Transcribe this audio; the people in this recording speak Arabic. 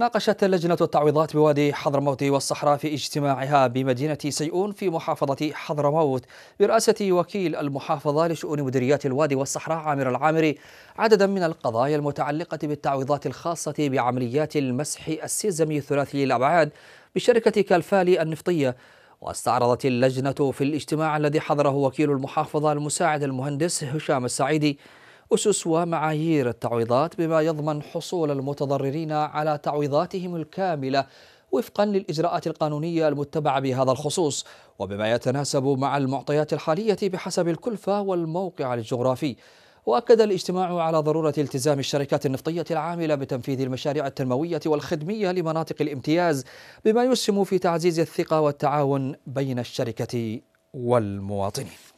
ناقشت لجنة التعويضات بوادي حضرموت والصحراء في اجتماعها بمدينة سيئون في محافظة حضرموت برئاسة وكيل المحافظة لشؤون مديريات الوادي والصحراء عامر العامري عددا من القضايا المتعلقة بالتعويضات الخاصة بعمليات المسح السيزمي ثلاثي الأبعاد بشركة كالفالي النفطية واستعرضت اللجنة في الاجتماع الذي حضره وكيل المحافظة المساعد المهندس هشام السعيدي أسس ومعايير التعويضات بما يضمن حصول المتضررين على تعويضاتهم الكاملة وفقا للإجراءات القانونية المتبعة بهذا الخصوص وبما يتناسب مع المعطيات الحالية بحسب الكلفة والموقع الجغرافي وأكد الاجتماع على ضرورة التزام الشركات النفطية العاملة بتنفيذ المشاريع التنموية والخدمية لمناطق الامتياز بما يسهم في تعزيز الثقة والتعاون بين الشركة والمواطنين